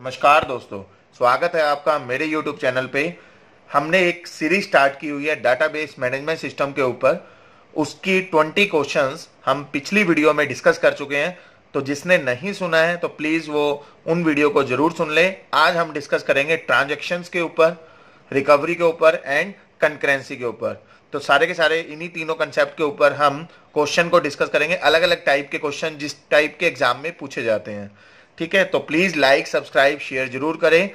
नमस्कार दोस्तों स्वागत है आपका मेरे YouTube चैनल पे हमने एक सीरीज स्टार्ट की हुई है डाटाबेस मैनेजमेंट सिस्टम के ऊपर उसकी 20 क्वेश्चंस हम पिछली वीडियो में डिस्कस कर चुके हैं तो जिसने नहीं सुना है तो प्लीज़ वो उन वीडियो को जरूर सुन ले आज हम डिस्कस करेंगे ट्रांजेक्शन्स के ऊपर रिकवरी के ऊपर एंड कंकरेंसी के ऊपर तो सारे के सारे इन्हीं तीनों कंसेप्ट के ऊपर हम क्वेश्चन को डिस्कस करेंगे अलग अलग टाइप के क्वेश्चन जिस टाइप के एग्जाम में पूछे जाते हैं ठीक है तो प्लीज लाइक सब्सक्राइब शेयर जरूर करें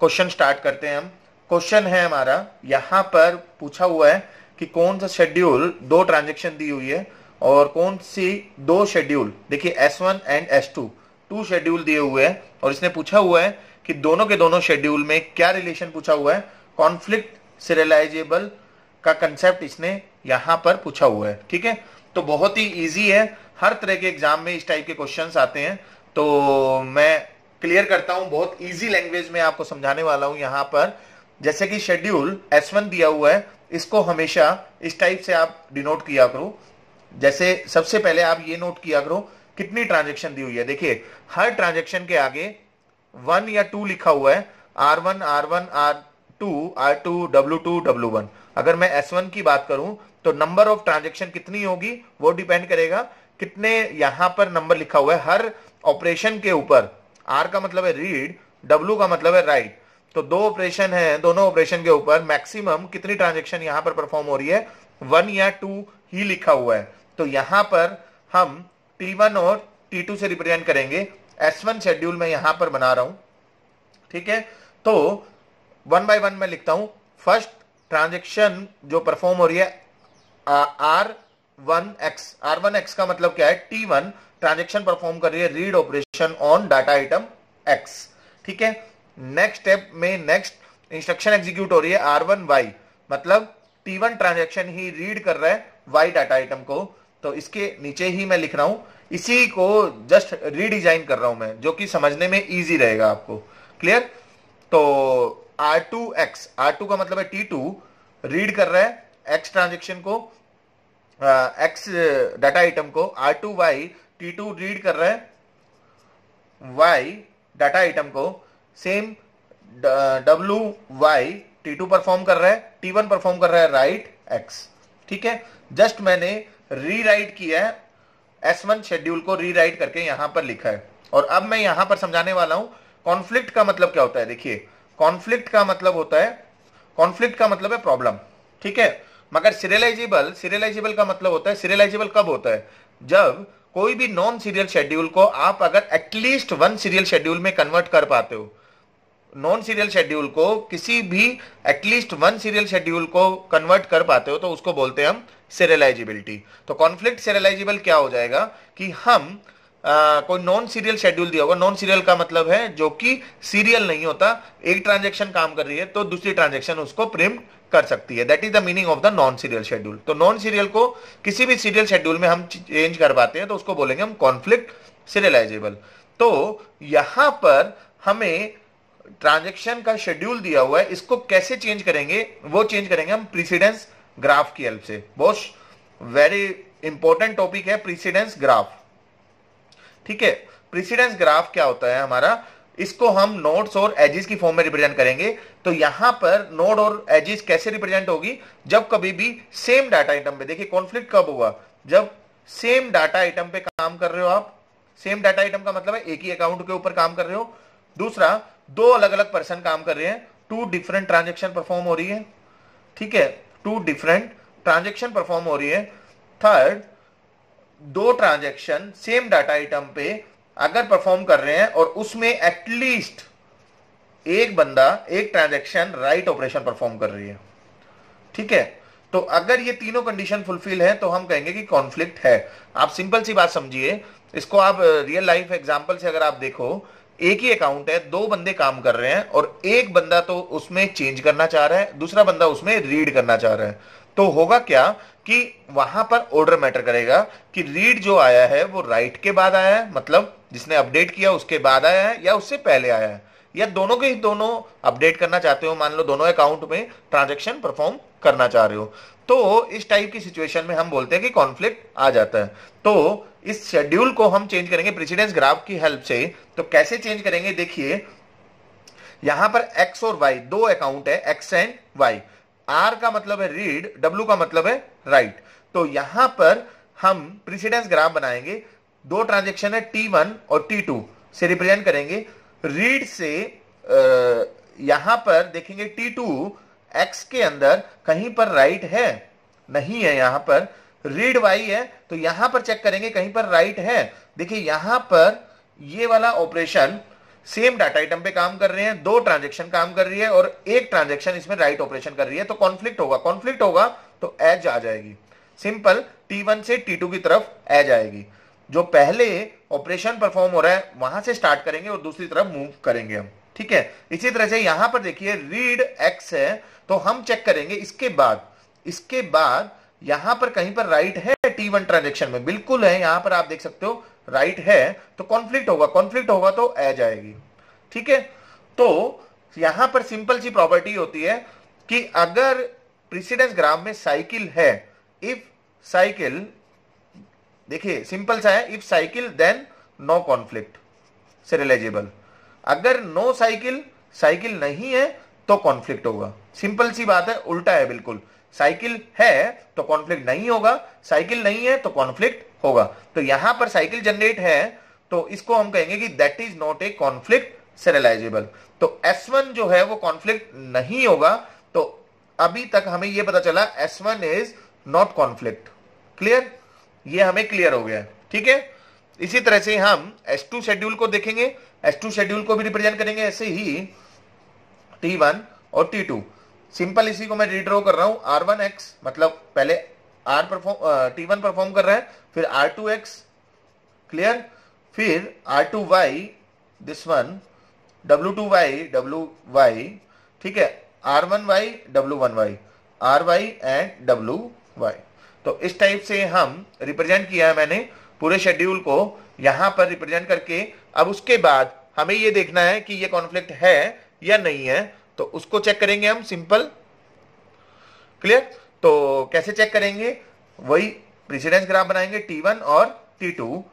क्वेश्चन स्टार्ट करते हैं हम क्वेश्चन है हमारा यहाँ पर पूछा हुआ है कि कौन सा शेड्यूल दो ट्रांजेक्शन दी हुई है और कौन सी दो शेड्यूल देखिए S one and S two two schedule दिए हुए हैं और इसने पूछा हुआ है कि दोनों के दोनों शेड्यूल में क्या रिलेशन पूछा हुआ है कॉन्फ्लिक्ट सीरियलाइजेबल का कंसेप्ट इसने यहाँ पर पूछा हुआ है ठीक है तो बहुत ही ईजी है हर तरह के एग्जाम में इस टाइप के क्वेश्चन आते हैं तो मैं क्लियर करता हूं बहुत इजी लैंग्वेज में आपको समझाने वाला हूं यहां पर जैसे कि शेड्यूल S1 दिया हुआ है इसको हमेशा इस टाइप से आप डिनोट किया करो जैसे सबसे पहले आप ये नोट किया करो कितनी ट्रांजेक्शन दी हुई है देखिए हर ट्रांजेक्शन के आगे वन या टू लिखा हुआ है R one R one R two R two W two W one अगर मैं एस वन की बात करूं तो नंबर ऑफ ट्रांजेक्शन कितनी होगी वो डिपेंड करेगा कितने यहां पर नंबर लिखा हुआ है हर ऑपरेशन के ऊपर आर का मतलब है रीड डब्ल्यू का मतलब है राइट तो दो ऑपरेशन है दोनों ऑपरेशन के ऊपर मैक्सिमम कितनी ट्रांजेक्शन यहां पर परफॉर्म हो रही है वन या टू ही लिखा हुआ है तो यहां पर हम टी वन और टी टू से रिप्रेजेंट करेंगे एस वन शेड्यूल में यहां पर बना रहा हूं ठीक है तो वन बाय वन में लिखता हूं फर्स्ट ट्रांजेक्शन जो परफॉर्म हो रही है R one x R one x का मतलब क्या है टी वन ट्रांजेक्शन परफॉर्म कर रही है read operation on data item x ठीक है नेक्स्ट स्टेप में नेक्स्ट इंस्ट्रक्शन एग्जीक्यूट हो रही है आर वन वाई मतलब टी वन ट्रांजेक्शन ही रीड कर रहा है वाई डाटा आइटम को तो इसके नीचे ही मैं लिख रहा हूं इसी को जस्ट रीडिजाइन कर रहा हूं मैं जो कि समझने में इजी रहेगा आपको क्लियर तो R two X R two का मतलब है टी टू रीड कर रहा है एक्स ट्रांजेक्शन को एक्स डाटा आइटम को R two Y T two read कर रहा है वाई डाटा आइटम को same W Y T two perform कर रहा है टी वन परफॉर्म कर रहा है राइट एक्स ठीक है जस्ट मैंने रीराइट किया है एस वन शेड्यूल को रीराइट करके यहां पर लिखा है और अब मैं यहां पर समझाने वाला हूं कॉन्फ्लिक्ट का मतलब क्या होता है देखिए कॉन्फ्लिक्ट का मतलब होता है कॉन्फ्लिक्ट का मतलब है प्रॉब्लम ठीक है मगर सीरियलाइजेबल सीरियलाइजेबल का मतलब होता है सीरियलाइजेबल कब होता है जब कोई भी नॉन सीरियल शेड्यूल को आप अगर एटलीस्ट वन सीरियल शेड्यूल में कन्वर्ट कर पाते हो नॉन सीरियल शेड्यूल को किसी भी एटलीस्ट वन सीरियल शेड्यूल को कन्वर्ट कर पाते हो तो उसको बोलते हैं हम सीरियलाइजिबिलिटी तो कॉन्फ्लिक्ट सीरियलाइजिबल क्या हो जाएगा कि हम आ, कोई नॉन सीरियल शेड्यूल दिया होगा नॉन सीरियल का मतलब है जो कि सीरियल नहीं होता एक ट्रांजेक्शन काम कर रही है तो दूसरी ट्रांजेक्शन उसको प्रिंट कर सकती है that is the meaning of the non serial schedule तो नॉन सीरियल को किसी भी सीरियल शेड्यूल में हम चेंज कर पाते हैं तो उसको बोलेंगे हम कॉन्फ्लिक्ट सीरियलाइजेबल तो यहां पर हमें ट्रांजेक्शन का शेड्यूल दिया हुआ है इसको कैसे चेंज करेंगे वो चेंज करेंगे हम प्रीसीडेंस ग्राफ की हेल्प से बहुत वेरी इंपॉर्टेंट टॉपिक है प्रीसीडेंस ग्राफ ठीक है प्रीसीडेंस ग्राफ क्या होता है हमारा इसको हम नोड्स और एजिस की फॉर्म में रिप्रेजेंट करेंगे तो यहां पर नोड और एजिस कैसे रिप्रेजेंट होगी जब कभी भी सेम डाटा आइटम पे देखिए कॉन्फ्लिक्ट कब हुआ जब सेम डाटा आइटम पे काम कर रहे हो आप सेम डाटा आइटम का मतलब है एक ही अकाउंट के ऊपर काम कर रहे हो दूसरा दो अलग अलग पर्सन काम कर रहे हैं टू डिफरेंट ट्रांजेक्शन परफॉर्म हो रही है ठीक है टू डिफरेंट ट्रांजेक्शन परफॉर्म हो रही है थर्ड दो ट्रांजेक्शन सेम डाटा आइटम पे अगर परफॉर्म कर रहे हैं और उसमें एटलीस्ट एक बंदा एक ट्रांजेक्शन राइट ऑपरेशन परफॉर्म कर रही है ठीक है तो अगर ये तीनों कंडीशन फुलफिल है तो हम कहेंगे कि कॉन्फ्लिक्ट है आप सिंपल सी बात समझिए इसको आप रियल लाइफ एग्जाम्पल से अगर आप देखो एक ही अकाउंट है दो बंदे काम कर रहे हैं और एक बंदा तो उसमें चेंज करना चाह रहा है दूसरा बंदा उसमें रीड करना चाह रहा है तो होगा क्या कि वहां पर ऑर्डर मैटर करेगा कि रीड जो आया है वो राइट के बाद आया है मतलब जिसने अपडेट किया उसके बाद आया है या उससे पहले आया है या दोनों के ही दोनों अपडेट करना चाहते हो मान लो दोनों अकाउंट में ट्रांजेक्शन परफॉर्म करना चाह रहे हो तो इस टाइप की सिचुएशन में हम बोलते हैं कि कॉन्फ्लिक्ट आ जाता है तो इस शेड्यूल को हम चेंज करेंगे प्रेसिडेंस ग्राफ की हेल्प से तो कैसे चेंज करेंगे देखिए यहां पर एक्स और वाई दो अकाउंट है एक्स एंड वाई आर का मतलब है रीड डब्ल्यू का मतलब है राइट तो यहां पर हम प्रेसिडेंस ग्राफ बनाएंगे दो ट्रांजेक्शन है टी वन और टी टू से रिप्रेजेंट करेंगे रीड से यहां पर देखेंगे टी टू एक्स के अंदर कहीं पर राइट है नहीं है यहां पर रीड वाई है तो यहां पर चेक करेंगे कहीं पर राइट है देखिए यहां पर ये वाला ऑपरेशन सेम डाटा आइटम पे काम कर रहे हैं दो ट्रांजेक्शन काम कर रही है और एक ट्रांजेक्शन इसमें राइट ऑपरेशन कर रही है तो कॉन्फ्लिक्ट होगा कॉन्फ्लिक्ट होगा तो एज आ जाएगी सिंपल टी वन से टी टू की तरफ एज आएगी जो पहले ऑपरेशन परफॉर्म हो रहा है वहां से स्टार्ट करेंगे और दूसरी तरफ मूव करेंगे हम ठीक है इसी तरह से यहां पर देखिए रीड एक्स है तो हम चेक करेंगे इसके बाद इसके बाद यहां पर कहीं पर राइट है टी वन ट्रांजेक्शन में बिल्कुल है यहां पर आप देख सकते हो राइट है तो कॉन्फ्लिक्ट होगा कॉन्फ्लिक्ट होगा तो ए जाएगी ठीक है तो यहां पर सिंपल सी प्रॉपर्टी होती है कि अगर प्रिसिडेंस ग्राम में साइकिल है इफ साइकिल देखिए सिंपल सा है if cycle then no conflict serializable अगर नो साइकिल साइकिल नहीं है तो कॉन्फ्लिक्ट होगा सिंपल सी बात है उल्टा है बिल्कुल साइकिल है तो कॉन्फ्लिक्ट नहीं होगा साइकिल नहीं है तो कॉन्फ्लिक्ट होगा तो यहां पर साइकिल जनरेट है तो इसको हम कहेंगे कि that is not a conflict serializable तो एस वन जो है वो कॉन्फ्लिक्ट नहीं होगा तो अभी तक हमें यह पता चला S one is not conflict clear ये हमें क्लियर हो गया ठीक है इसी तरह से हम एस टू शेड्यूल को देखेंगे एस टू शेड्यूल को भी रिप्रेजेंट करेंगे ऐसे ही टी वन और टी टू सिंपल इसी को मैं रिड्रॉ कर रहा हूं आर वन एक्स मतलब पहले R perform T one perform कर रहा है फिर आर टू एक्स क्लियर फिर R two Y this one W two Y W Y ठीक है R one Y W one Y R Y and W Y तो इस टाइप से हम रिप्रेजेंट किया है मैंने पूरे शेड्यूल को यहां पर रिप्रेजेंट करके अब उसके बाद हमें ये देखना है कि ये कॉन्फ्लिक्ट है या नहीं है तो उसको चेक करेंगे हम सिंपल क्लियर तो कैसे चेक करेंगे वही प्रिसिडेंस ग्राफ बनाएंगे टी वन और टी टू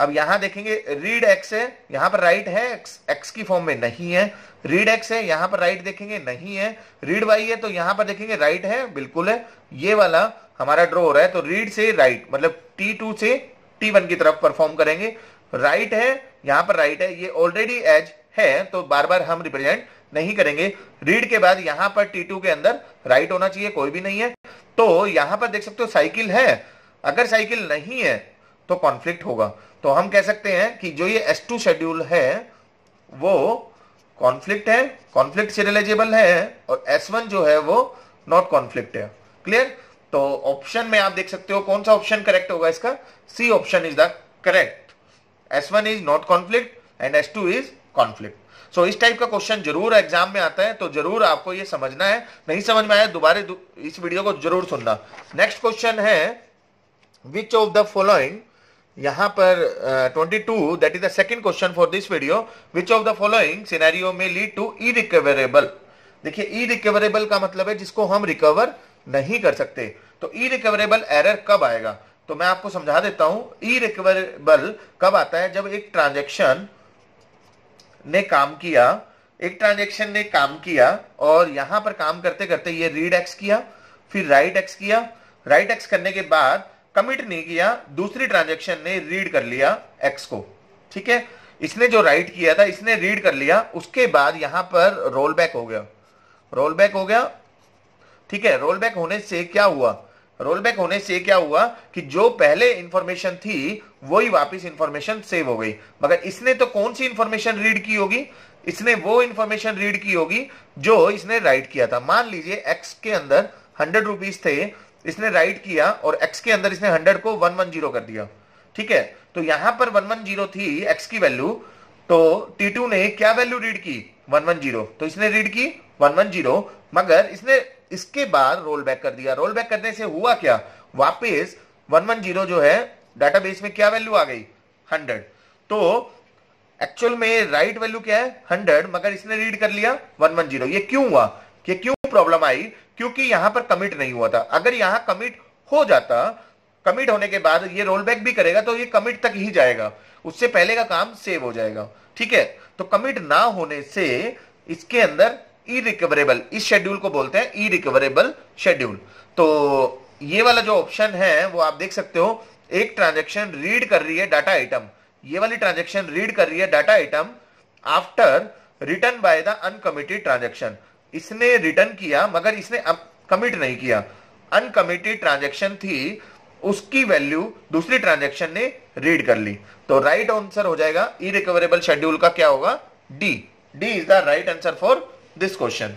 अब यहां देखेंगे रीड एक्स है यहां पर राइट है एक्स एक्स की फॉर्म में नहीं है रीड एक्स है यहां पर राइट देखेंगे नहीं है रीड वाई है तो यहां पर देखेंगे राइट है बिल्कुल है ये वाला हमारा ड्रॉ हो रहा है तो रीड से राइट मतलब टी टू से टी वन की तरफ परफॉर्म करेंगे राइट है यहां पर राइट है ये ऑलरेडी एज है तो बार बार हम रिप्रेजेंट नहीं करेंगे रीड के बाद यहां पर टी टू के अंदर राइट होना चाहिए कोई भी नहीं है तो यहां पर देख सकते हो साइकिल है अगर साइकिल नहीं है तो कॉन्फ्लिक्ट होगा तो हम कह सकते हैं कि जो ये एस टू शेड्यूल है वो कॉन्फ्लिक्ट है कॉन्फ्लिक्ट सीरियलाइजेबल है और एस वन जो है वो नॉट कॉन्फ्लिक्ट है क्लियर तो ऑप्शन में आप देख सकते हो कौन सा ऑप्शन करेक्ट होगा इसका C option is the correct S one is not conflict and S two is conflict so इस टाइप का क्वेश्चन जरूर एग्जाम में आता है तो जरूर आपको ये समझना है नहीं समझ में आया दोबारा इस वीडियो को जरूर सुनना नेक्स्ट क्वेश्चन है विच ऑफ द फॉलोइंग यहां पर twenty two that is the second question for this video which of the following scenario में लीड टू ई रिकवरेबल देखिए ई रिकवरेबल का मतलब है जिसको हम रिकवर नहीं कर सकते तो ई रिकवरेबल एरर कब आएगा तो मैं आपको समझा देता हूं ई रिकवरेबल कब आता है जब एक ट्रांजेक्शन ने काम किया एक ट्रांजेक्शन ने काम किया और यहां पर काम करते करते ये रीड एक्स किया फिर राइट एक्स किया राइट एक्स करने के बाद कमिट नहीं किया दूसरी ट्रांजेक्शन ने रीड कर लिया एक्स को ठीक है इसने जो राइट किया था इसने रीड कर लिया उसके बाद यहां पर रोल बैक हो गया रोल बैक हो गया ठीक है रोल बैक होने से क्या हुआ रोल बैक होने से क्या हुआ कि जो पहले इंफॉर्मेशन थी वही वापस इंफॉर्मेशन सेव हो गई मगर इसने तो कौन सी इंफॉर्मेशन रीड की होगी इसने वो इंफॉर्मेशन रीड की होगी जो इसने राइट किया था मान लीजिए एक्स के अंदर हंड्रेड रुपीज थे इसने राइट किया और एक्स के अंदर इसने हंड्रेड को वन वन जीरो कर दिया ठीक है तो यहां पर वन वन जीरो थी एक्स की वैल्यू तो टी टू ने क्या वैल्यू रीड की वन वन जीरो तो इसने रीड की वन वन जीरो मगर इसने इसके बाद रोल बैक कर दिया रोल बैक करने से हुआ क्या वापिस वन वन जीरो जो है डाटाबेस में क्या वैल्यू आ गई हंड्रेड तो एक्चुअल में राइट right वैल्यू क्या है हंड्रेड मगर इसने रीड कर लिया वन वन जीरो क्यों हुआ ये क्यों प्रॉब्लम आई क्योंकि यहां पर कमिट नहीं हुआ था अगर यहां कमिट हो जाता कमिट होने के बाद ये रोल बैक भी करेगा तो ये कमिट तक ही जाएगा उससे पहले का काम सेव हो जाएगा ठीक है तो कमिट ना होने से इसके अंदर ई रिकवरेबल इस शेड्यूल को बोलते हैं ई रिकवरेबल शेड्यूल तो ये वाला जो ऑप्शन है वो आप देख सकते हो एक ट्रांजेक्शन रीड कर रही है डाटा आइटम ये वाली ट्रांजेक्शन रीड कर रही है data item after written by the uncommitted transaction इसने रिटर्न किया मगर इसने कमिट नहीं किया अनकमिटेड ट्रांजेक्शन थी उसकी वैल्यू दूसरी ट्रांजेक्शन ने रीड कर ली तो राइट right आंसर हो जाएगा ई रिकवरेबल शेड्यूल का क्या होगा D D is the right answer for this question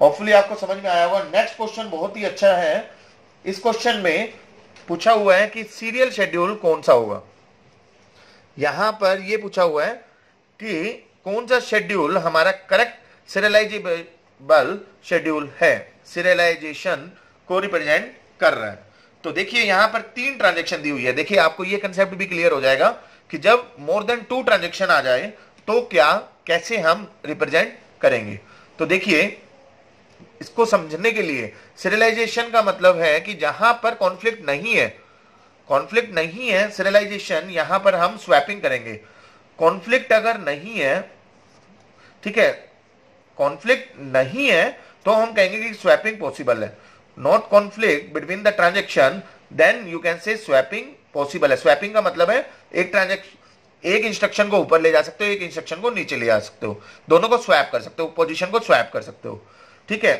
hopefully आपको समझ में आया होगा नेक्स्ट क्वेश्चन बहुत ही अच्छा है इस क्वेश्चन में पूछा हुआ है कि सीरियल शेड्यूल कौन सा होगा यहां पर यह पूछा हुआ है कि कौन सा शेड्यूल हमारा करेक्ट सीरियलाइजेबल शेड्यूल है सीरियलाइजेशन को रिप्रेजेंट कर रहा है तो देखिए यहां पर तीन ट्रांजेक्शन दी हुई है देखिए आपको यह कंसेप्ट भी क्लियर हो जाएगा कि जब मोर देन टू ट्रांजेक्शन आ जाए तो क्या कैसे हम रिप्रेजेंट करेंगे तो देखिए इसको समझने के लिए सिरलाइजेशन का मतलब है कि जहां पर कॉन्फ्लिक्ट नहीं है कॉन्फ्लिक्ट नहीं है सिरलाइजेशन यहां पर हम स्वैपिंग करेंगे कॉन्फ्लिक्ट अगर नहीं है ठीक है कॉन्फ्लिक्ट नहीं है तो हम कहेंगे कि स्वैपिंग पॉसिबल है not conflict between the transaction then you can say swapping possible है स्वैपिंग का मतलब है एक ट्रांजेक्शन एक इंस्ट्रक्शन को ऊपर ले जा सकते हो एक इंस्ट्रक्शन को नीचे ले जा सकते हो दोनों को स्वैप कर सकते हो पोजिशन को स्वैप कर सकते हो ठीक है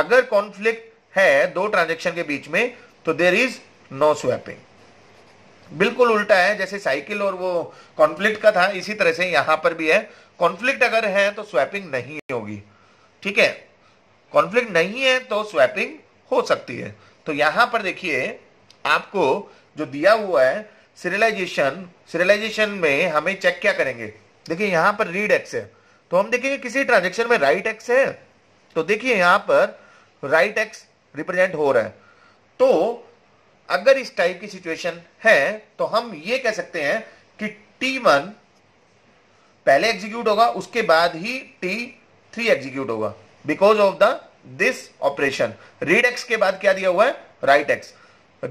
अगर कॉन्फ्लिक्ट है दो ट्रांजेक्शन के बीच में तो देर इज नो स्वैपिंग बिल्कुल उल्टा है जैसे साइकिल और वो कॉन्फ्लिक्ट का था इसी तरह से यहां पर भी है कॉन्फ्लिक्ट अगर है तो स्वैपिंग नहीं होगी ठीक है कॉन्फ्लिक्ट नहीं है तो स्वैपिंग हो सकती है तो यहां पर देखिए आपको जो दिया हुआ है सीरियलाइजेशन सीरियलाइजेशन में हमें चेक क्या करेंगे देखिए यहां पर रीड एक्स है तो हम देखेंगे किसी ट्रांजेक्शन में राइट एक्स है तो देखिए यहां पर राइट एक्स रिप्रेजेंट हो रहा है तो अगर इस टाइप की सिचुएशन है तो हम ये कह सकते हैं कि टी वन पहले एग्जीक्यूट होगा उसके बाद ही टी थ्री एग्जीक्यूट होगा because of the this operation read X के बाद क्या दिया हुआ है राइट right एक्स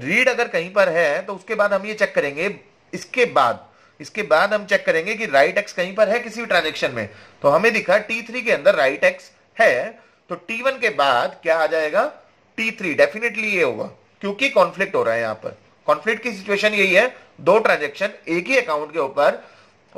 रीड अगर कहीं पर है तो उसके बाद हम ये चेक करेंगे इसके बाद इसके बाद हम चेक करेंगे कि राइट एक्स कहीं पर है किसी भी ट्रांजेक्शन में तो हमें दिखा टी थ्री के अंदर राइट एक्स है तो टी वन के बाद क्या आ जाएगा टी थ्री डेफिनेटली ये होगा क्योंकि कॉन्फ्लिक्ट हो रहा है यहां पर कॉन्फ्लिक्ट की सिचुएशन यही है दो ट्रांजेक्शन एक ही अकाउंट के ऊपर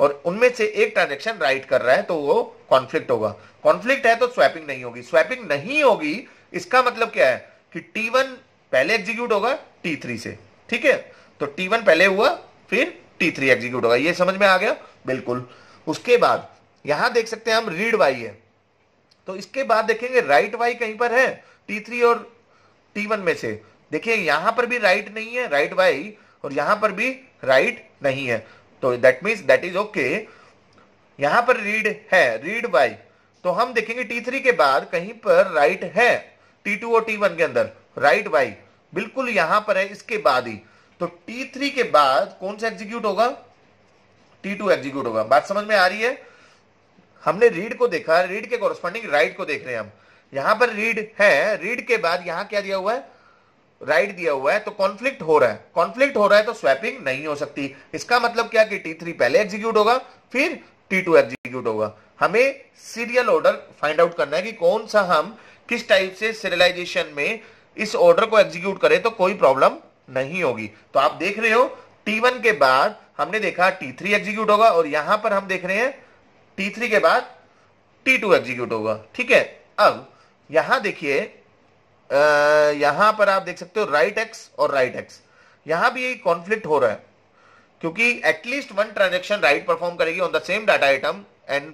और उनमें से एक ट्रांजेक्शन राइट कर रहा है तो वो कॉन्फ्लिक्ट होगा कॉन्फ्लिक्ट है तो स्वैपिंग नहीं होगी स्वैपिंग नहीं होगी इसका मतलब क्या है कि टी वन पहले एग्जीक्यूट होगा टी थ्री से ठीक है तो टी वन पहले हुआ फिर टी थ्री एग्जीक्यूट होगा ये समझ में आ गया बिल्कुल उसके बाद यहां देख सकते हैं हम रीड वाई है तो इसके बाद देखेंगे राइट वाई कहीं पर है टी थ्री और टी वन में से देखिए यहां पर भी राइट नहीं है राइट वाई और यहां पर भी राइट नहीं है तो that means that is okay यहां पर रीड है रीड वाई तो हम देखेंगे टी थ्री के बाद कहीं पर राइट है टी टू और टी वन के अंदर राइट बाई बिल्कुल यहां पर है इसके बाद ही तो टी थ्री के बाद कौन सा एग्जीक्यूट होगा टी टू एग्जीक्यूट होगा बात समझ में आ रही है हमने रीड को देखा रीड के कोरोस्पॉन्डिंग राइट को देख रहे हैं हम यहां पर रीड है रीड के बाद यहां क्या दिया हुआ है राइट दिया हुआ है तो कॉन्फ्लिक्ट हो रहा है कॉन्फ्लिक्ट हो रहा है तो स्वैपिंग नहीं हो सकती इसका मतलब क्या कि टी थ्री पहले एग्जीक्यूट होगा फिर टी टू एग्जीक्यूट होगा हमें सीरियल ऑर्डर फाइंड आउट करना है कि कौन सा हम किस टाइप से सीरियलाइजेशन में इस ऑर्डर को एग्जीक्यूट करे तो कोई प्रॉब्लम नहीं होगी तो आप देख रहे हो T1 के बाद हमने देखा T3 एग्जीक्यूट होगा और यहां पर हम देख रहे हैं T3 के बाद T2 एग्जीक्यूट होगा ठीक है अब यहां देखिए यहां पर आप देख सकते हो राइट एक्स और राइट एक्स यहां भी कॉन्फ्लिक्ट हो रहा है क्योंकि at least one transaction write perform करेगी on the same data item and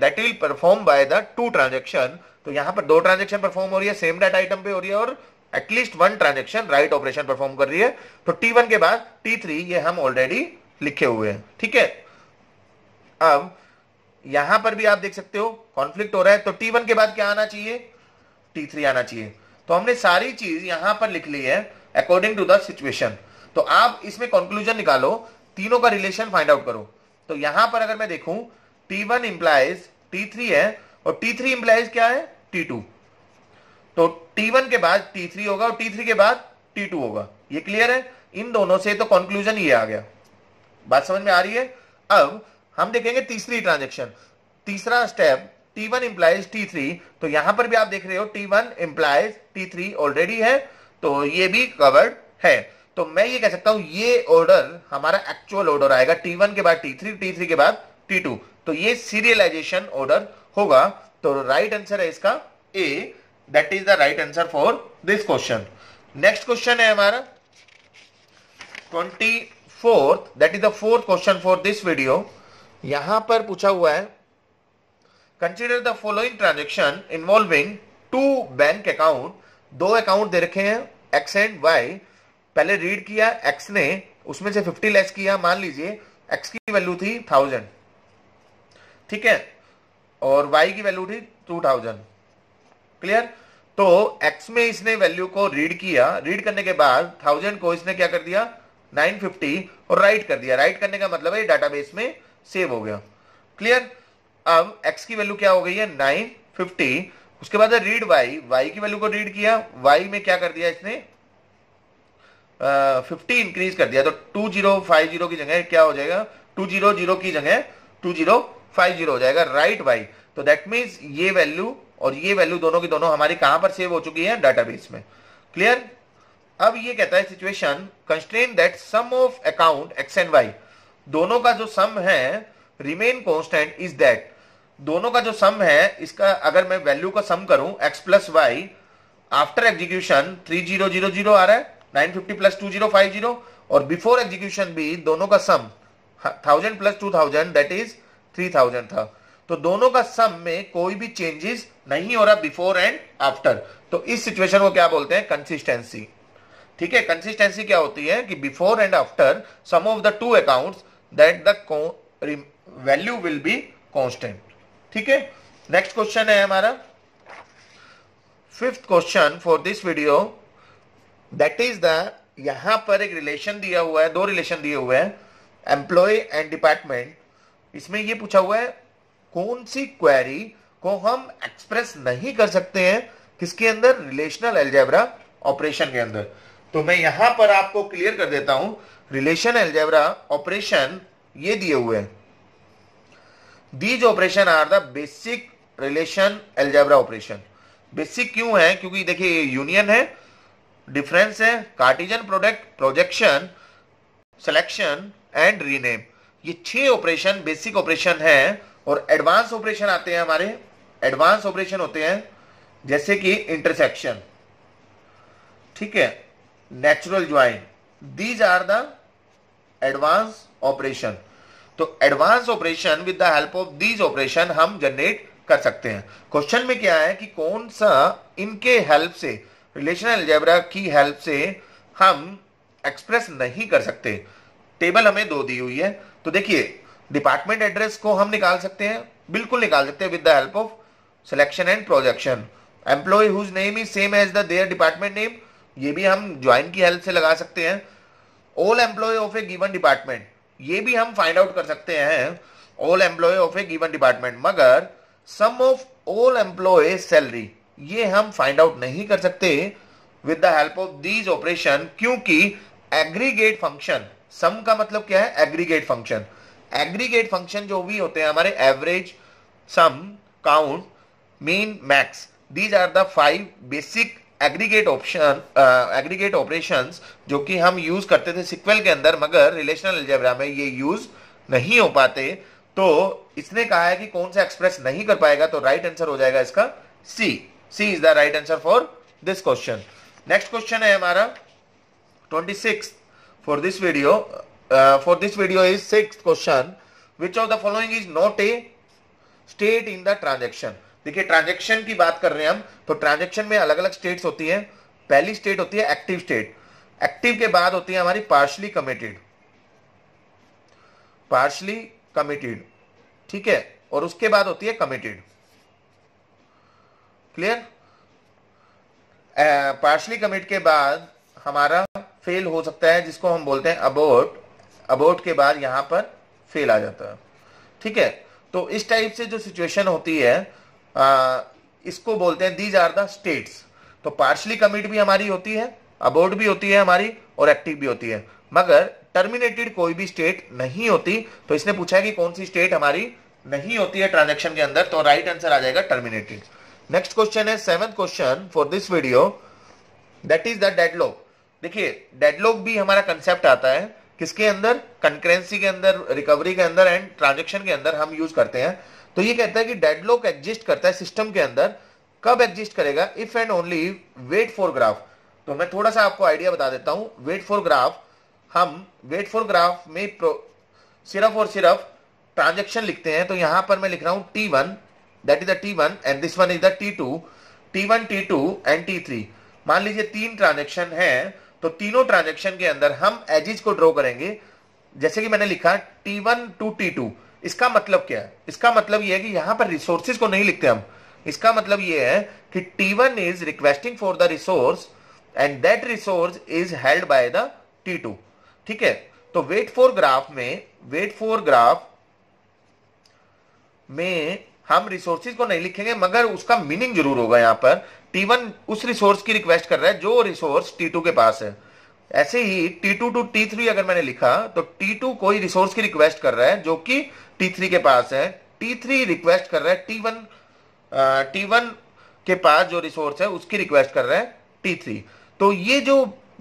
that will perform by the two transaction तो यहां पर दो ट्रांजेक्शन परफॉर्म हो रही है सेम डाटा आइटम पे हो रही है और at least one transaction write operation perform कर रही है तो टी वन के बाद टी थ्री ये हम ऑलरेडी लिखे हुए हैं ठीक है अब यहां पर भी आप देख सकते हो कॉन्फ्लिक्ट हो रहा है तो टी वन के बाद क्या आना चाहिए टी थ्री आना चाहिए तो हमने सारी चीज यहां पर लिख ली है अकॉर्डिंग टू द सिचुएशन तो आप इसमें कंक्लूजन निकालो तीनों का रिलेशन फाइंड आउट करो तो यहां पर अगर मैं देखूं T one implies T three है और टी थ्री इंप्लाइज क्या है टी टू तो T1 के बाद T3 होगा और T3 के बाद T2 होगा ये क्लियर है इन दोनों से तो कंक्लूजन ये आ गया बात समझ में आ रही है अब हम देखेंगे तीसरी ट्रांजेक्शन तीसरा step T1 one implies T तो यहां पर भी आप देख रहे हो T1 one implies T already है तो ये भी कवर्ड है तो मैं ये कह सकता हूं ये ऑर्डर हमारा एक्चुअल ऑर्डर आएगा T1 के बाद T3 T3 के बाद T2 तो ये सीरियलाइजेशन ऑर्डर होगा तो राइट आंसर है इसका A that is the right answer for this question next question है हमारा twenty fourth that is the fourth question for this video यहां पर पूछा हुआ है consider the following transaction involving two bank account दो अकाउंट दे रखे हैं एक्स एंड वाई पहले रीड किया एक्स ने उसमें से फिफ्टी लेस किया मान लीजिए एक्स की वैल्यू थी थाउजेंड ठीक है और वाई की वैल्यू थी टू थाउजेंड क्लियर तो x में इसने वैल्यू को रीड किया रीड करने के बाद थाउजेंड को इसने क्या कर दिया 950 और राइट कर दिया राइट करने का मतलब है डाटाबेस में सेव हो गया क्लियर अब x की वैल्यू क्या हो गई है 950 उसके बाद रीड y y की वैल्यू को रीड किया y में क्या कर दिया इसने आ, 50 इंक्रीज कर दिया तो 2050 की जगह क्या हो जाएगा 200 की जगह 2050 हो जाएगा राइट y तो दैट मीन्स ये वैल्यू और ये वैल्यू दोनों की दोनों हमारी कहां पर सेव हो चुकी है डाटाबेस में क्लियर अब ये कहता है situation constraint that sum of account X and Y दोनों का जो सम है रिमेन कॉन्स्टेंट इज दैट दोनों का जो सम है इसका अगर मैं वैल्यू का सम करूं X plus Y after execution three zero zero zero आ रहा है nine fifty plus two zero five zero और बिफोर एग्जीक्यूशन भी दोनों का sum thousand plus two thousand that is three thousand था तो दोनों का सम में कोई भी चेंजेस नहीं हो रहा बिफोर एंड आफ्टर तो इस सिचुएशन को क्या बोलते हैं कंसिस्टेंसी ठीक है कंसिस्टेंसी क्या होती है कि before and after sum of the two account that the value will be constant ठीक है नेक्स्ट क्वेश्चन है हमारा fifth question for this video that is the यहां पर एक रिलेशन दिया हुआ है दो रिलेशन दिए हुए हैं एम्प्लॉय एंड डिपार्टमेंट इसमें ये पूछा हुआ है कौन सी क्वेरी को हम एक्सप्रेस नहीं कर सकते हैं किसके अंदर रिलेशनल एल्जेब्रा ऑपरेशन के अंदर तो मैं यहां पर आपको क्लियर कर देता हूं रिलेशन एल्जेब्रा ऑपरेशन ये दिए हुए हैं these operation are the basic relation algebra operation basic क्यों है क्योंकि देखिए यूनियन है डिफरेंस है cartesian product projection selection and rename ये छह ऑपरेशन बेसिक ऑपरेशन है और एडवांस ऑपरेशन आते हैं हमारे एडवांस ऑपरेशन होते हैं जैसे कि इंटरसेक्शन ठीक है natural join these are the advance operation तो advance operation with the help of these operation हम जनरेट कर सकते हैं क्वेश्चन में क्या है कि कौन सा इनके हेल्प से रिलेशनल अलजेब्रा की हेल्प से हम एक्सप्रेस नहीं कर सकते टेबल हमें दो दी हुई है तो देखिए डिपार्टमेंट एड्रेस को हम निकाल सकते हैं बिल्कुल निकाल सकते हैं with the help of selection and projection employee whose name is same as the their department name ये भी हम ज्वाइन की हेल्प से लगा सकते हैं all employee of a given department ये भी हम फाइंड आउट कर सकते हैं all employee of a given department मगर sum of all employee salary ये हम फाइंड आउट नहीं कर सकते with the help of these operation क्योंकि एग्रीगेट फंक्शन सम का मतलब क्या है एग्रीगेट फंक्शन एग्रीगेट फंक्शन जो भी होते हैं हमारे average sum count mean max these are the five basic aggregate option aggregate operation जो कि हम यूज करते थे सिक्वेल के अंदर मगर रिलेशनल एल्जेब्रा में ये यूज नहीं हो पाते तो इसने कहा है कि कौन सा एक्सप्रेस नहीं कर पाएगा तो राइट right आंसर हो जाएगा इसका C C is the right answer for this question next question है हमारा twenty six for this video uh, for this video is sixth question which of the following is not a state in the transaction देखिए transaction की बात कर रहे हैं हम तो ट्रांजेक्शन में अलग अलग स्टेट्स होती है पहली स्टेट होती है एक्टिव स्टेट एक्टिव के बाद होती है हमारी पार्शली कमिटेड पार्शली कमिटेड ठीक है और उसके बाद होती है कमिटेड क्लियर पार्शली कमिट के बाद हमारा फेल हो सकता है जिसको हम बोलते हैं अबोट अबाउट के बाद यहां पर फेल आ जाता है ठीक है तो इस टाइप से जो सिचुएशन होती है आ, इसको बोलते हैं दीज आर द स्टेट्स तो पार्शली कमिट भी हमारी होती है अबाउट भी होती है हमारी और एक्टिव भी होती है मगर टर्मिनेटेड कोई भी स्टेट नहीं होती तो इसने पूछा कि कौन सी स्टेट हमारी नहीं होती है ट्रांजेक्शन के अंदर तो राइट आंसर आ जाएगा टर्मिनेटेड नेक्स्ट क्वेश्चन है seven question for this video that is the deadlock देखिए डेडलॉक भी हमारा कंसेप्ट आता है किसके अंदर कंकरेंसी के अंदर रिकवरी के अंदर एंड ट्रांजेक्शन के अंदर हम यूज करते हैं तो ये कहता है कि डेडलॉक एग्जिस्ट करता है सिस्टम के अंदर कब एग्जिस्ट करेगा if and only wait for graph तो मैं थोड़ा सा आपको आइडिया बता देता हूं वेट फॉर ग्राफ हम वेट फॉर ग्राफ में सिर्फ और सिर्फ ट्रांजेक्शन लिखते हैं तो यहां पर मैं लिख रहा हूं T one that is the T one and this one is the T two T one T two and T three मान लीजिए तीन ट्रांजेक्शन है तो तीनों ट्रांजेक्शन के अंदर हम एजिज को ड्रॉ करेंगे जैसे कि मैंने लिखा T one to T two इसका मतलब क्या है इसका मतलब यह है कि यहां पर रिसोर्सिस को नहीं लिखते हम इसका मतलब यह है कि T one is requesting for the resource and that resource is held by the T two ठीक है तो वेट फॉर ग्राफ में वेट फॉर ग्राफ में हम रिसोर्सिस को नहीं लिखेंगे मगर उसका मीनिंग जरूर होगा यहाँ पर टी वन उस रिसोर्स की रिक्वेस्ट कर रहा है जो रिसोर्स टी टू के पास है ऐसे ही T two to T three अगर मैंने लिखा तो टी टू कोई रिसोर्स की रिक्वेस्ट कर रहा है जो कि टी थ्री के पास है टी थ्री रिक्वेस्ट कर रहा है टी वन टी वन के पास जो रिसोर्स है उसकी रिक्वेस्ट कर रहा है टी थ्री तो ये जो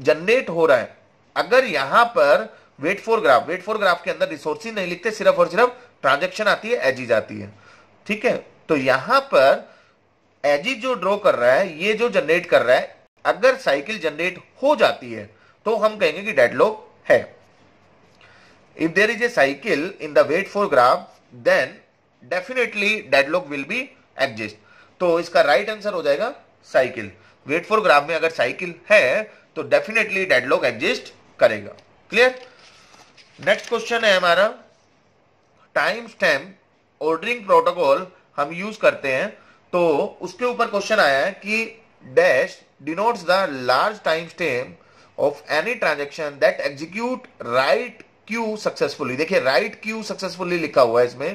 जनरेट हो रहा है अगर यहां पर wait for graph wait for graph के अंदर रिसोर्स नहीं लिखते सिर्फ और सिर्फ ट्रांजेक्शन आती है एजिज आती है ठीक है तो यहां पर एजी जो ड्रॉ कर रहा है ये जो जनरेट कर रहा है अगर साइकिल जनरेट हो जाती है तो हम कहेंगे कि डेडलॉक है if there is a cycle in the wait for graph then definitely deadlock will be exist तो इसका राइट right आंसर हो जाएगा साइकिल वेट फॉर ग्राफ में अगर साइकिल है तो डेफिनेटली डेडलॉक एग्जिस्ट करेगा क्लियर नेक्स्ट क्वेश्चन है हमारा टाइम स्टैम्प ऑर्डरिंग प्रोटोकॉल हम यूज करते हैं तो उसके ऊपर क्वेश्चन आया है कि dash denotes the large time stamp of any transaction that execute write Q successfully देखिए राइट क्यू सक्सेसफुली लिखा हुआ है इसमें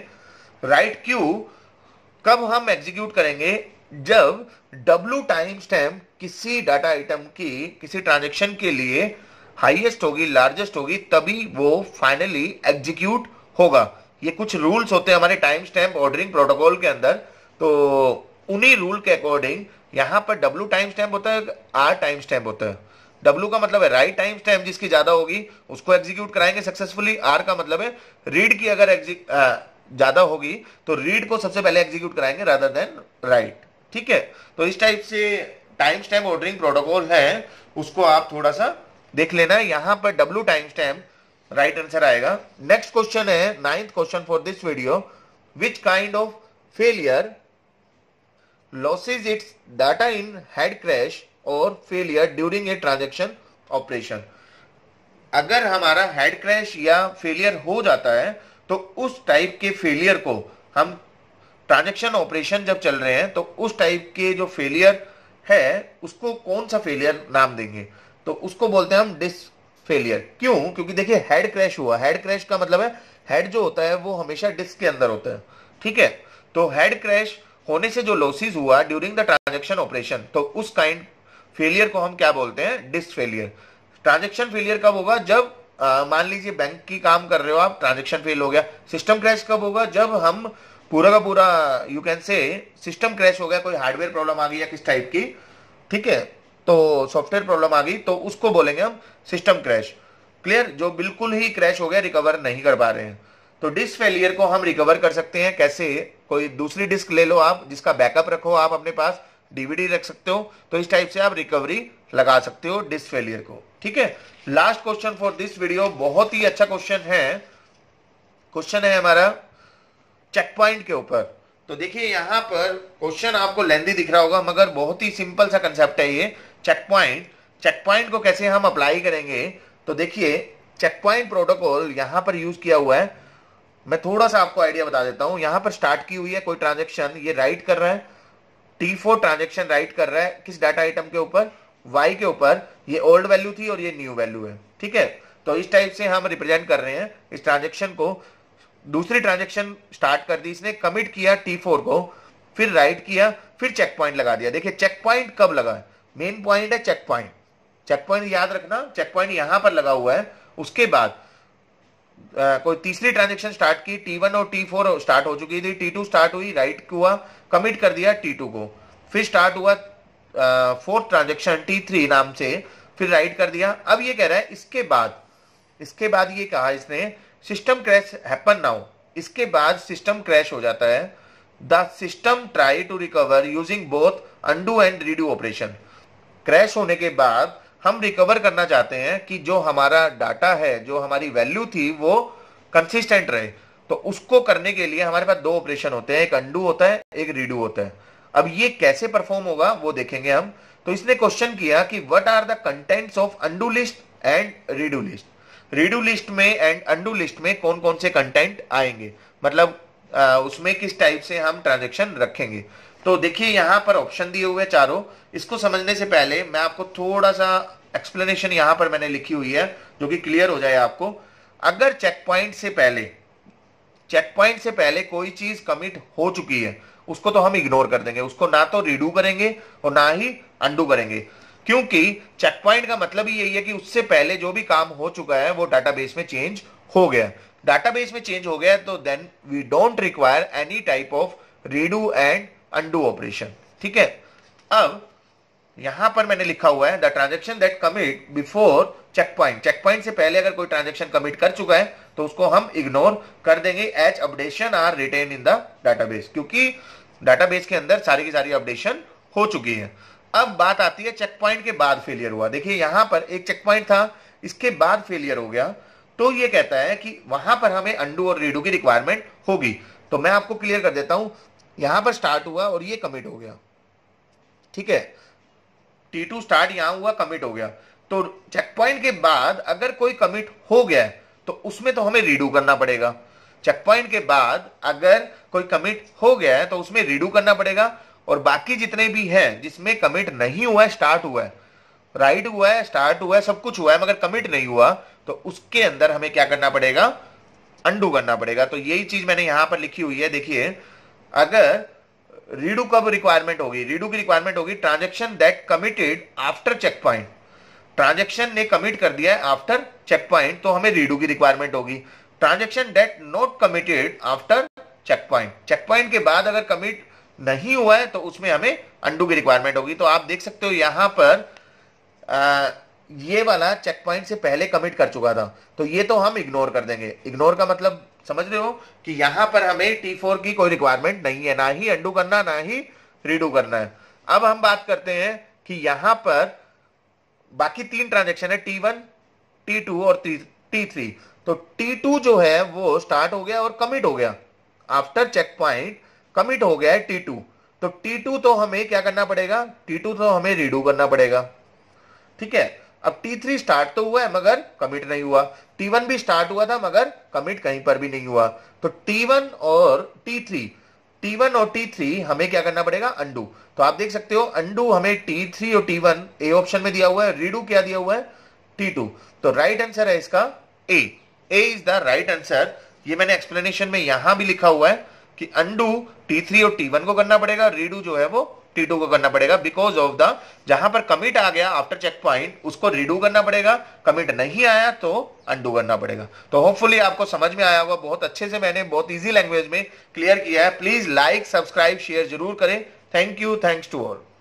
राइट क्यू कब हम एग्जीक्यूट करेंगे जब डब्ल्यू टाइम स्टैम्प किसी डाटा आइटम की किसी ट्रांजेक्शन के लिए हाईएस्ट होगी लार्जेस्ट होगी तभी वो फाइनली एग्जीक्यूट होगा ये कुछ रूल्स होते हैं हमारे टाइम स्टैम्प ऑर्डरिंग प्रोटोकॉल के अंदर तो उन्हीं रूल के अकॉर्डिंग यहाँ पर डब्ल्यू टाइम स्टैम्प होता है आर टाइम स्टैम्प होता है डब्ल्यू का मतलब है राइट टाइम स्टैम्प जिसकी ज्यादा होगी उसको एग्जीक्यूट कराएंगे सक्सेसफुली आर का मतलब है रीड की अगर ज्यादा होगी तो रीड को सबसे पहले एग्जीक्यूट कराएंगे रादर देन राइट ठीक है तो इस टाइप से टाइम स्टैम्प ऑर्डरिंग प्रोटोकॉल है उसको आप थोड़ा सा देख लेना यहाँ पर W time stamp right answer आएगा नेक्स्ट क्वेश्चन है ninth question for this video which kind of failure losses its data in head crash और failure during a transaction operation अगर हमारा हेड क्रैश या फेलियर हो जाता है तो उस टाइप के फेलियर को हम ट्रांजेक्शन ऑपरेशन जब चल रहे हैं तो उस टाइप के जो फेलियर है उसको कौन सा फेलियर नाम देंगे तो उसको बोलते हैं हम डिस फेलियर क्यों क्योंकि देखिए हेड क्रैश हुआ हेड क्रैश का मतलब है हेड जो होता है वो हमेशा डिस्क के अंदर होता है ठीक है तो हेड क्रैश होने से जो लॉसेस हुआ ड्यूरिंग द ट्रांजेक्शन ऑपरेशन तो उस काइंड फेलियर को हम क्या बोलते हैं डिस्क फेलियर ट्रांजेक्शन फेलियर कब होगा जब मान लीजिए बैंक की काम कर रहे हो आप ट्रांजेक्शन फेल हो गया सिस्टम क्रैश कब होगा जब हम पूरा का पूरा you can say system crash हो गया कोई हार्डवेयर प्रॉब्लम आ गई या किस टाइप की ठीक है तो सॉफ्टवेयर प्रॉब्लम आ गई तो उसको बोलेंगे हम सिस्टम क्रैश क्लियर जो बिल्कुल ही क्रैश हो गया रिकवर नहीं कर पा रहे हैं तो डिस्क फेलियर को हम रिकवर कर सकते हैं कैसे कोई दूसरी डिस्क ले लो आप जिसका बैकअप रखो आप अपने पास डीवीडी रख सकते हो तो इस टाइप से आप रिकवरी लगा सकते हो डिस्क फेलियर को ठीक है last question for this video बहुत ही अच्छा क्वेश्चन है क्वेश्चन है हमारा चेक पॉइंट के ऊपर तो देखिए यहां पर क्वेश्चन आपको लेंदी दिख रहा होगा मगर बहुत ही सिंपल सा कंसेप्ट है ये चेक पॉइंट चेक पॉइंट को कैसे हम अप्लाई करेंगे तो देखिए चेक पॉइंट प्रोटोकॉल यहां पर यूज किया हुआ है मैं थोड़ा सा आपको आइडिया बता देता हूं यहां पर स्टार्ट की हुई है कोई ट्रांजेक्शन ये राइट कर रहा है टी फोर ट्रांजेक्शन राइट कर रहा है किस डाटा आइटम के ऊपर वाई के ऊपर ये ओल्ड वैल्यू थी और ये न्यू वैल्यू है ठीक है तो इस टाइप से हम रिप्रेजेंट कर रहे हैं इस ट्रांजेक्शन को दूसरी ट्रांजेक्शन स्टार्ट कर दी इसने कमिट किया टी फोर को फिर राइट किया फिर चेक पॉइंट लगा दिया देखिए चेक पॉइंट कब लगा है मेन पॉइंट है चेक पॉइंट चेक पॉइंट याद रखना चेक पॉइंट यहां पर लगा हुआ है उसके बाद Uh, कोई तीसरी ट्रांजेक्शन स्टार्ट की टी वन और टी फोर स्टार्ट हो चुकी थी टी टू स्टार्ट हुई राइट हुआ कमिट कर दिया टी टू को फिर स्टार्ट हुआ फोर्थ ट्रांजेक्शन टी थ्री नाम से फिर राइट कर दिया अब ये कह रहा है इसके बाद इसके बाद ये कहा इसने सिस्टम क्रैश हैपन नाउ इसके बाद सिस्टम क्रैश हो जाता है the system try to recover using both undo and redo operation crash होने के बाद हम रिकवर करना चाहते हैं कि जो हमारा डाटा है जो हमारी वैल्यू थी वो कंसिस्टेंट रहे तो उसको करने के लिए हमारे पास दो ऑपरेशन होते हैं एक अंडू होता है एक रीडू होता है अब ये कैसे परफॉर्म होगा वो देखेंगे हम तो इसने क्वेश्चन किया कि what are the contents of undo list and redo list redo list में एंड अंडू लिस्ट में कौन कौन से कंटेंट आएंगे मतलब आ, उसमें किस टाइप से हम ट्रांजेक्शन रखेंगे तो देखिए यहां पर ऑप्शन दिए हुए चारों इसको समझने से पहले मैं आपको थोड़ा सा एक्सप्लेनेशन यहां पर मैंने लिखी हुई है जो कि क्लियर हो जाए आपको अगर चेक पॉइंट से पहले चेक पॉइंट से पहले कोई चीज कमिट हो चुकी है उसको तो हम इग्नोर कर देंगे उसको ना तो रिड्यू करेंगे और ना ही अंडू करेंगे क्योंकि चेक पॉइंट का मतलब ही यही है कि उससे पहले जो भी काम हो चुका है वो डाटाबेस में चेंज हो गया डाटाबेस में चेंज हो गया तो then we don't require any type of redo and undo operation ठीक है अब यहां पर मैंने लिखा हुआ है the transaction that commit before check point check point से पहले अगर कोई ट्रांजेक्शन कमिट कर चुका है तो उसको हम इग्नोर कर देंगे each updation are written in the database क्योंकि डाटाबेस के अंदर सारी की सारी अपडेशन हो चुकी है अब बात आती है चेक पॉइंट के बाद फेलियर हुआ देखिए यहां पर एक चेक पॉइंट था इसके बाद फेलियर हो गया तो ये कहता है कि वहां पर हमें अंडू और रीडू की रिक्वायरमेंट होगी तो मैं आपको क्लियर कर देता हूं यहां पर स्टार्ट हुआ और ये कमिट हो गया ठीक है टी टू स्टार्ट यहां हुआ कमिट हो गया तो चेक पॉइंट के बाद अगर कोई कमिट हो गया तो उसमें तो हमें रीडू करना पड़ेगा चेक पॉइंट के बाद अगर कोई कमिट हो गया है तो उसमें तो रीडू तो करना पड़ेगा और बाकी जितने भी हैं जिसमें कमिट नहीं हुआ है स्टार्ट हुआ है राइट हुआ है स्टार्ट हुआ है सब कुछ हुआ है मगर कमिट नहीं हुआ तो उसके अंदर हमें क्या करना पड़ेगा अंडू करना पड़ेगा तो यही चीज मैंने यहां पर लिखी हुई है देखिए अगर रीडू कब रिक्वायरमेंट होगी रीडू की रिक्वायरमेंट होगी transaction that committed after check point transaction ने कमिट कर दिया है आफ्टर चेक पॉइंट तो हमें रीडू की रिक्वायरमेंट होगी transaction that not committed after check point check point के बाद अगर कमिट नहीं हुआ है तो उसमें हमें अंडू की रिक्वायरमेंट होगी तो आप देख सकते हो यहां पर आ, ये वाला चेक पॉइंट से पहले कमिट कर चुका था तो ये तो हम इग्नोर कर देंगे इग्नोर का मतलब समझ रहे हो कि यहां पर हमें टी फोर की कोई रिक्वायरमेंट नहीं है ना ही अंडू करना ना ही रीडू करना है अब हम बात करते हैं कि यहां पर बाकी तीन ट्रांजेक्शन है टी वन टी टू और टी थ्री तो टी टू जो है वो स्टार्ट हो गया और कमिट हो गया आफ्टर चेक पॉइंट कमिट हो गया है टी टू तो टी टू तो हमें क्या करना पड़ेगा टी टू तो हमें रीडू करना पड़ेगा ठीक है अब T3 स्टार्ट तो हुआ है मगर कमिट नहीं हुआ T1 भी स्टार्ट हुआ था मगर कमिट कहीं पर भी नहीं हुआ तो T1 और T3 T1 और T3 हमें क्या करना पड़ेगा अंडू तो आप देख सकते हो अंडू हमें T3 और T1 ए ऑप्शन में दिया हुआ है रीडू क्या दिया हुआ है T2 तो राइट आंसर है इसका A A is the right answer ये मैंने एक्सप्लेनेशन में यहां भी लिखा हुआ है कि अंडू T3 और T1 को करना पड़ेगा रीडू जो है वो टू को करना पड़ेगा बिकॉज ऑफ द जहां पर कमिट आ गया आफ्टर चेक पॉइंट उसको रिडू करना पड़ेगा कमिट नहीं आया तो अंडू करना पड़ेगा तो होपफुली आपको समझ में आया होगा बहुत अच्छे से मैंने बहुत ईजी लैंग्वेज में क्लियर किया है प्लीज लाइक सब्सक्राइब शेयर जरूर करें thank you thanks to all